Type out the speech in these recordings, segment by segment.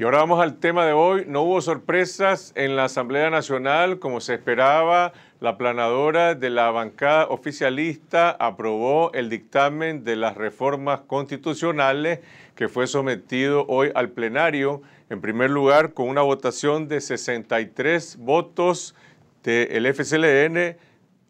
Y ahora vamos al tema de hoy. No hubo sorpresas en la Asamblea Nacional como se esperaba. La planadora de la bancada oficialista aprobó el dictamen de las reformas constitucionales que fue sometido hoy al plenario, en primer lugar con una votación de 63 votos del FCLN,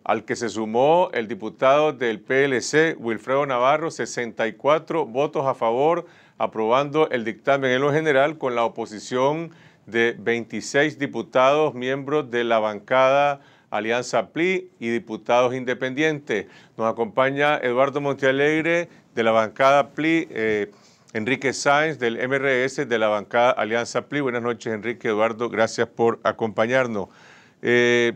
al que se sumó el diputado del PLC, Wilfredo Navarro, 64 votos a favor, aprobando el dictamen en lo general con la oposición de 26 diputados, miembros de la bancada Alianza PLI y diputados independientes. Nos acompaña Eduardo Alegre de la bancada PLI, eh, Enrique Sáenz del MRS de la bancada Alianza PLI. Buenas noches, Enrique Eduardo, gracias por acompañarnos. Eh,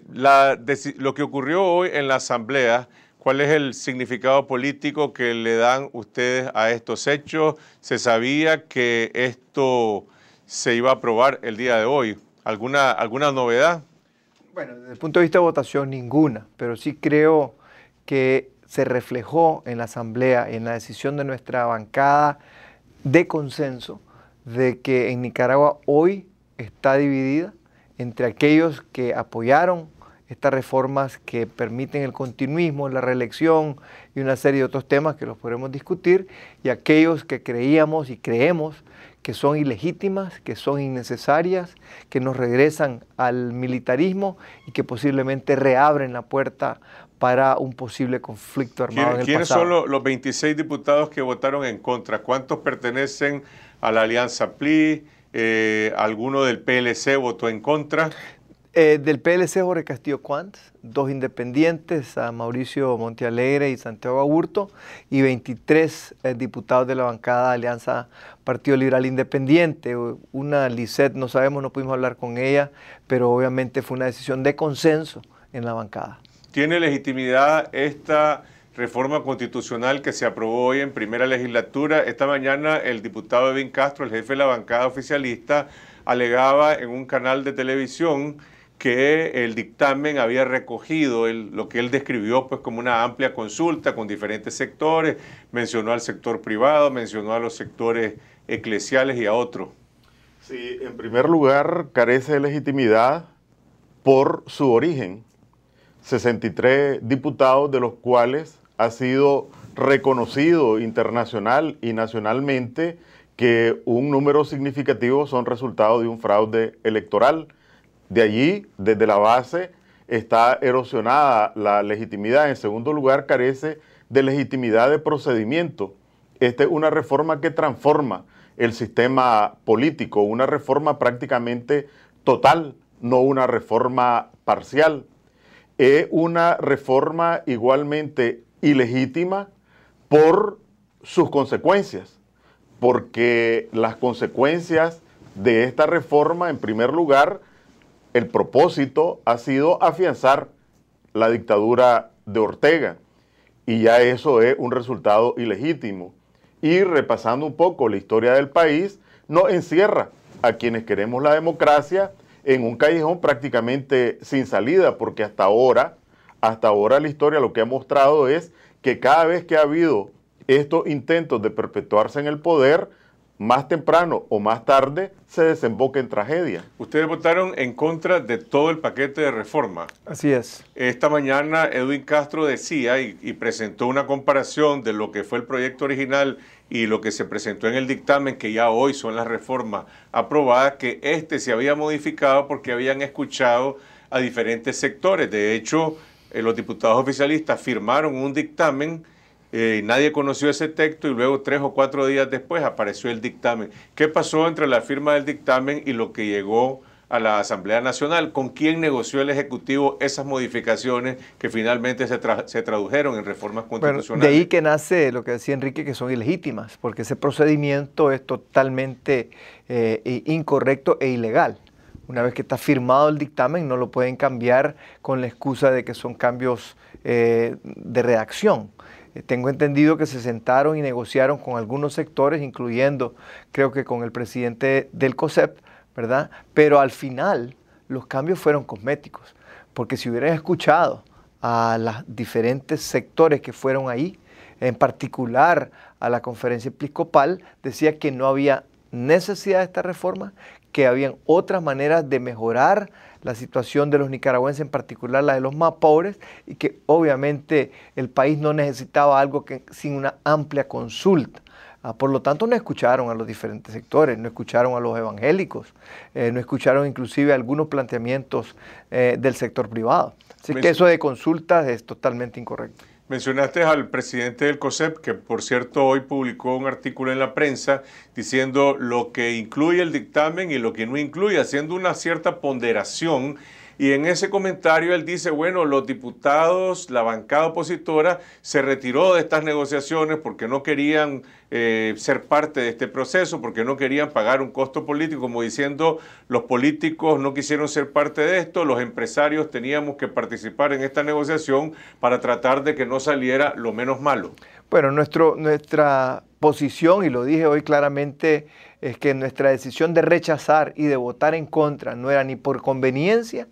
lo que ocurrió hoy en la Asamblea ¿Cuál es el significado político que le dan ustedes a estos hechos? Se sabía que esto se iba a aprobar el día de hoy. ¿Alguna, alguna novedad? Bueno, desde el punto de vista de votación, ninguna, pero sí creo que se reflejó en la Asamblea, en la decisión de nuestra bancada de consenso de que en Nicaragua hoy está dividida entre aquellos que apoyaron estas reformas que permiten el continuismo, la reelección y una serie de otros temas que los podemos discutir, y aquellos que creíamos y creemos que son ilegítimas, que son innecesarias, que nos regresan al militarismo y que posiblemente reabren la puerta para un posible conflicto armado. en el ¿Quiénes son los, 26 diputados que votaron en contra? ¿Cuántos pertenecen a la Alianza PLI? Eh, alguno del PLC votó en contra. Eh, del PLC Jorge Castillo Cuant, dos independientes, a Mauricio Montialegre y Santiago Aburto, y 23 eh, diputados de la bancada Alianza Partido Liberal Independiente. Una Lisset, no sabemos, no pudimos hablar con ella, pero obviamente fue una decisión de consenso en la bancada. ¿Tiene legitimidad esta reforma constitucional que se aprobó hoy en primera legislatura? Esta mañana el diputado Evin Castro, el jefe de la bancada oficialista, alegaba en un canal de televisión que el dictamen había recogido lo que él describió pues como una amplia consulta con diferentes sectores, mencionó al sector privado, mencionó a los sectores eclesiales y a otros. Sí, en primer lugar, carece de legitimidad por su origen. 63 diputados de los cuales ha sido reconocido internacional y nacionalmente que un número significativo son resultado de un fraude electoral de allí, desde la base, está erosionada la legitimidad. En segundo lugar, carece de legitimidad de procedimiento. Esta es una reforma que transforma el sistema político, una reforma prácticamente total, no una reforma parcial. Es una reforma igualmente ilegítima por sus consecuencias, porque las consecuencias de esta reforma, en primer lugar, el propósito ha sido afianzar la dictadura de Ortega y ya eso es un resultado ilegítimo. Y repasando un poco la historia del país, nos encierra a quienes queremos la democracia en un callejón prácticamente sin salida, porque hasta ahora, hasta ahora la historia lo que ha mostrado es que cada vez que ha habido estos intentos de perpetuarse en el poder, más temprano o más tarde se desemboca en tragedia. Ustedes votaron en contra de todo el paquete de reforma. Así es. Esta mañana Edwin Castro decía y, presentó una comparación de lo que fue el proyecto original y lo que se presentó en el dictamen, que ya hoy son las reformas aprobadas, que este se había modificado porque habían escuchado a diferentes sectores. De hecho, eh, los diputados oficialistas firmaron un dictamen eh, nadie conoció ese texto y luego tres o cuatro días después apareció el dictamen. ¿Qué pasó entre la firma del dictamen y lo que llegó a la Asamblea Nacional? ¿Con quién negoció el Ejecutivo esas modificaciones que finalmente se, tradujeron en reformas constitucionales? de ahí que nace lo que decía Enrique, que son ilegítimas, porque ese procedimiento es totalmente eh, incorrecto e ilegal. Una vez que está firmado el dictamen, no lo pueden cambiar con la excusa de que son cambios eh, de redacción. Eh, tengo entendido que se sentaron y negociaron con algunos sectores, incluyendo creo que con el presidente del COSEP, ¿verdad? Pero al final los cambios fueron cosméticos, porque si hubieran escuchado a los diferentes sectores que fueron ahí, en particular a la conferencia episcopal, decía que no había necesidad de esta reforma, que habían otras maneras de mejorar la situación de los nicaragüenses, en particular la de los más pobres, y que obviamente el país no necesitaba algo sin una amplia consulta. Ah, por lo tanto, no escucharon a los diferentes sectores, no escucharon a los evangélicos, eh, no escucharon inclusive algunos planteamientos eh, del sector privado. Así pues que eso de consultas es totalmente incorrecto. Mencionaste al presidente del COSEP, que por cierto hoy publicó un artículo en la prensa diciendo lo que incluye el dictamen y lo que no incluye, haciendo una cierta ponderación y en ese comentario él dice, bueno, los diputados, la bancada opositora se retiró de estas negociaciones porque no querían eh, ser parte de este proceso, porque no querían pagar un costo político, como diciendo, los políticos no quisieron ser parte de esto, los empresarios teníamos que participar en esta negociación para tratar de que no saliera lo menos malo. Bueno, nuestro, nuestra posición, y lo dije hoy claramente, es que nuestra decisión de rechazar y de votar en contra no era ni por conveniencia,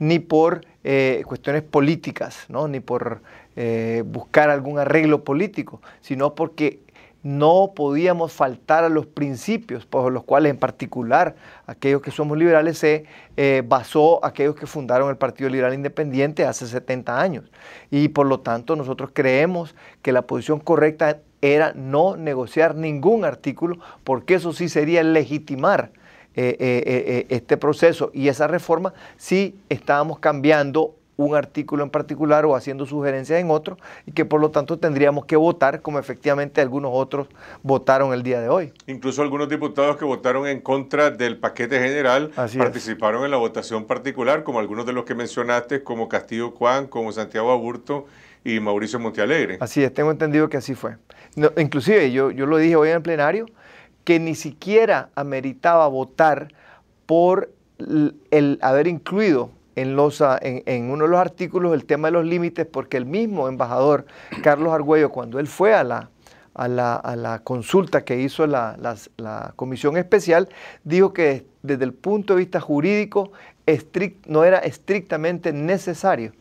ni por eh, cuestiones políticas, ni por eh, buscar algún arreglo político, sino porque no podíamos faltar a los principios por los cuales en particular aquellos que somos liberales se eh, basó aquellos que fundaron el Partido Liberal Independiente hace 70 años. Y por lo tanto nosotros creemos que la posición correcta era no negociar ningún artículo porque eso sí sería legitimar eh, eh, eh, este proceso y esa reforma si estábamos cambiando un artículo en particular o haciendo sugerencias en otro y que por lo tanto tendríamos que votar como efectivamente algunos otros votaron el día de hoy. Incluso algunos diputados que votaron en contra del paquete general participaron en la votación particular, como algunos de los que mencionaste, como Castillo Juan, como Santiago Aburto y Mauricio Montealegre. Así es, tengo entendido que así fue. inclusive yo, yo lo dije hoy en el plenario, que ni siquiera ameritaba votar por el haber incluido en, los, ah, en, uno de los artículos el tema de los límites, porque el mismo embajador Carlos Argüello, cuando él fue a la, a la, consulta que hizo la, comisión especial, dijo que desde el punto de vista jurídico no era estrictamente necesario.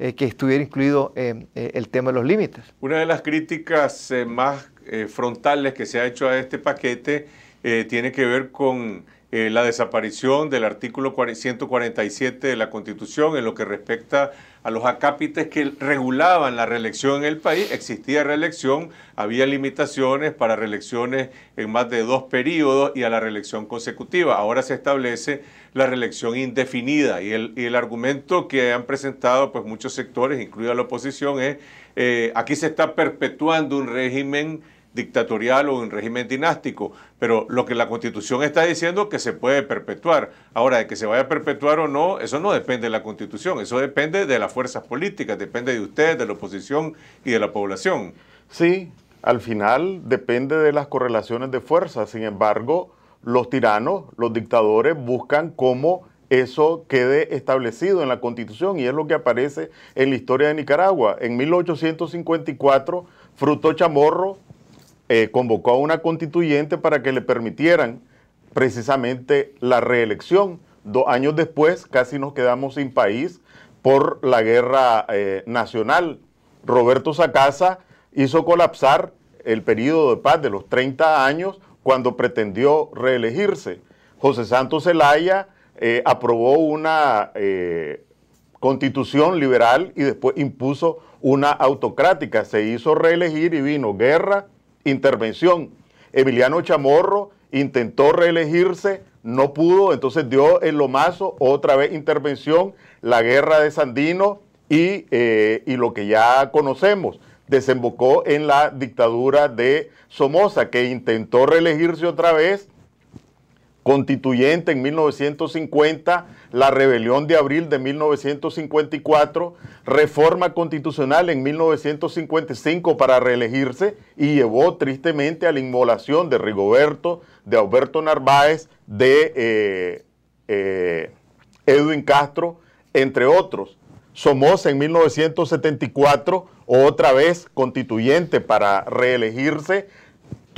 Eh, que estuviera incluido eh, eh, el tema de los límites. Una de las críticas más eh, frontales que se ha hecho a este paquete eh, tiene que ver con eh, la desaparición del artículo 147 de la Constitución en lo que respecta a los acápites que regulaban la reelección en el país. Existía reelección, había limitaciones para reelecciones en más de dos periodos y a la reelección consecutiva. Ahora se establece la reelección indefinida y el, argumento que han presentado pues, muchos sectores, incluida la oposición, es aquí se está perpetuando un régimen dictatorial o un régimen dinástico, pero lo que la constitución está diciendo es que se puede perpetuar. Ahora, de que se vaya a perpetuar o no, eso no depende de la constitución, eso depende de las fuerzas políticas, depende de ustedes, de la oposición y de la población. Sí, al final depende de las correlaciones de fuerzas, sin embargo, los tiranos, los dictadores buscan cómo eso quede establecido en la constitución y es lo que aparece en la historia de Nicaragua. En 1854, Fruto Chamorro eh, convocó a una constituyente para que le permitieran precisamente la reelección. Dos años después casi nos quedamos sin país por la guerra eh, nacional. Roberto Sacasa hizo colapsar el periodo de paz de los 30 años cuando pretendió reelegirse. José Santos Zelaya eh, aprobó una constitución liberal y después impuso una autocrática. Se hizo reelegir y vino guerra, intervención. Emiliano Chamorro intentó reelegirse, no pudo, entonces dio el lomazo, otra vez intervención, la guerra de Sandino y, eh, y lo que ya conocemos, desembocó en la dictadura de Somoza, que intentó reelegirse otra vez constituyente en 1950, la rebelión de abril de 1954, reforma constitucional en 1955 para reelegirse y llevó tristemente a la inmolación de Rigoberto, de Alberto Narváez, de eh, eh, Edwin Castro, entre otros. Somos en 1974, otra vez constituyente para reelegirse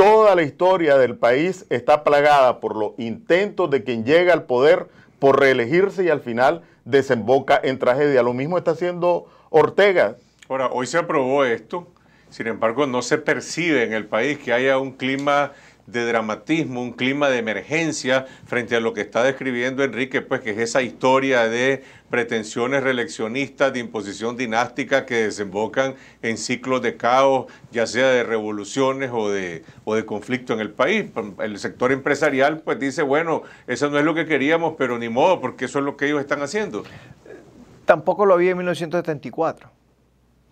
Toda la historia del país está plagada por los intentos de quien llega al poder por reelegirse y al final desemboca en tragedia. Lo mismo está haciendo Ortega. Ahora, hoy se aprobó esto, sin embargo, no se percibe en el país que haya un clima de dramatismo, un clima de emergencia frente a lo que está describiendo Enrique, pues que es esa historia de pretensiones reeleccionistas, de imposición dinástica que desembocan en ciclos de caos, ya sea de revoluciones o de, o de conflicto en el país. El sector empresarial pues dice, bueno, eso no es lo que queríamos, pero ni modo, porque eso es lo que ellos están haciendo. Tampoco lo había en 1974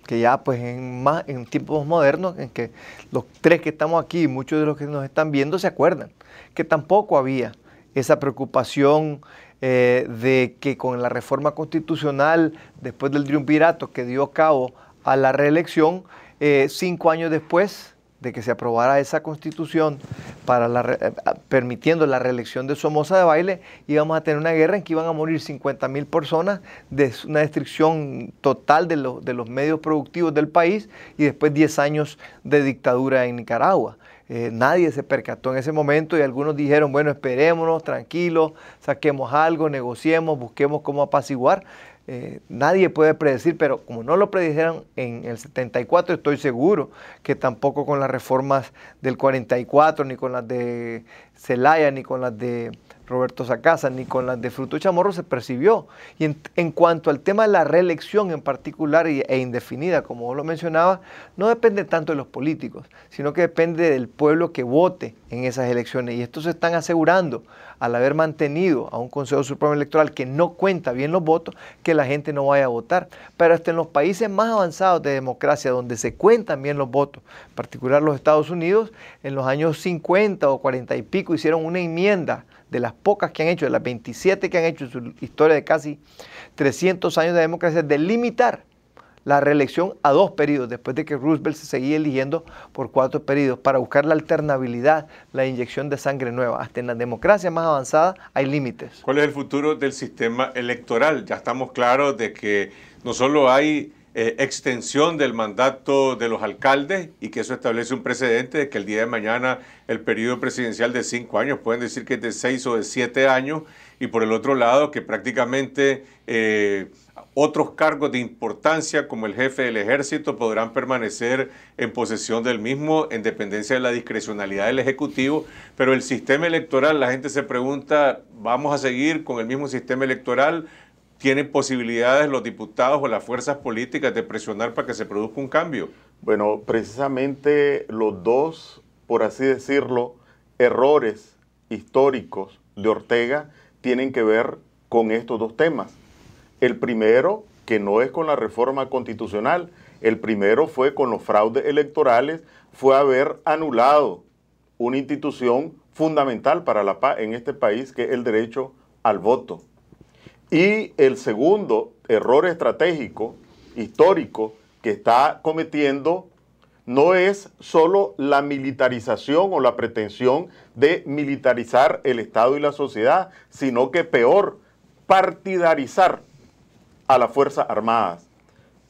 que ya pues en, más, en tiempos modernos, en que los tres que estamos aquí y muchos de los que nos están viendo se acuerdan, que tampoco había esa preocupación eh, de que con la reforma constitucional, después del triunvirato que dio cabo a la reelección, eh, cinco años después de que se aprobara esa constitución para eh, ah, permitiendo la reelección de Somoza de Baile, íbamos a tener una guerra en que iban a morir 50.000 mil personas, de una destrucción total de, los medios productivos del país y después 10 años de dictadura en Nicaragua. Eh, nadie se percató en ese momento y algunos dijeron, bueno, esperémonos, tranquilos, saquemos algo, negociemos, busquemos cómo apaciguar. Eh, nadie puede predecir, pero como no lo predijeron en el 74, estoy seguro que tampoco con las reformas del 44, ni con las de Celaya, ni con las de Roberto Sacasa ni con las de Fruto Chamorro se percibió. Y en, cuanto al tema de la reelección en particular e indefinida, como vos lo mencionaba, no depende tanto de los políticos, sino que depende del pueblo que vote en esas elecciones. Y esto se están asegurando al haber mantenido a un Consejo Supremo Electoral que no cuenta bien los votos, que la gente no vaya a votar. Pero hasta en los países más avanzados de democracia, donde se cuentan bien los votos, en particular los Estados Unidos, en los años 50 o 40 y pico hicieron una enmienda de las pocas que han hecho, de las 27 que han hecho en su historia de casi 300 años de democracia, de limitar la reelección a dos periodos, después de que Roosevelt se seguía eligiendo por cuatro periodos, para buscar la alternabilidad, la inyección de sangre nueva. Hasta en la democracia más avanzada hay límites. ¿Cuál es el futuro del sistema electoral? Ya estamos claros de que no solo hay eh, extensión del mandato de los alcaldes y que eso establece un precedente de que el día de mañana el periodo presidencial de cinco años, pueden decir que es de seis o de siete años, y por el otro lado que prácticamente eh, otros cargos de importancia como el jefe del ejército podrán permanecer en posesión del mismo en dependencia de la discrecionalidad del Ejecutivo, pero el sistema electoral, la gente se pregunta, ¿vamos a seguir con el mismo sistema electoral? tienen posibilidades los diputados o las fuerzas políticas de presionar para que se produzca un cambio? Bueno, precisamente los dos, por así decirlo, errores históricos de Ortega tienen que ver con estos dos temas. El primero, que no es con la reforma constitucional, el primero fue con los fraudes electorales, fue haber anulado una institución fundamental para la paz en este país, que es el derecho al voto. Y el segundo error estratégico, histórico, que está cometiendo no es solo la militarización o la pretensión de militarizar el Estado y la sociedad, sino que peor, partidarizar a las Fuerzas Armadas,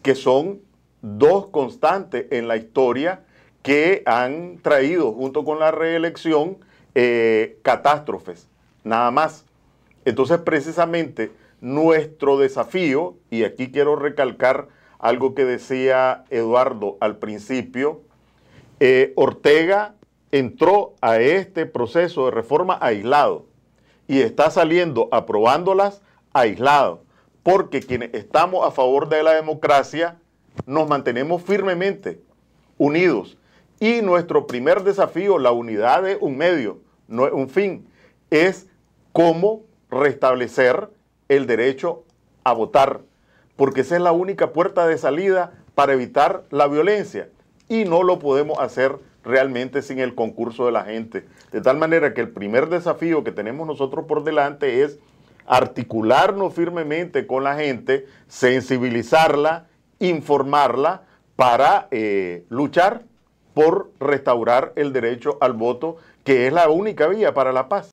que son dos constantes en la historia que han traído junto con la reelección eh, catástrofes, nada más. Entonces, precisamente, nuestro desafío, y aquí quiero recalcar algo que decía Eduardo al principio, eh, Ortega entró a este proceso de reforma aislado y está saliendo aprobándolas aislado, porque quienes estamos a favor de la democracia nos mantenemos firmemente unidos. Y nuestro primer desafío, la unidad de un medio, no es un fin, es cómo restablecer el derecho a votar, porque esa es la única puerta de salida para evitar la violencia y no lo podemos hacer realmente sin el concurso de la gente. De tal manera que el primer desafío que tenemos nosotros por delante es articularnos firmemente con la gente, sensibilizarla, informarla para eh, luchar por restaurar el derecho al voto, que es la única vía para la paz.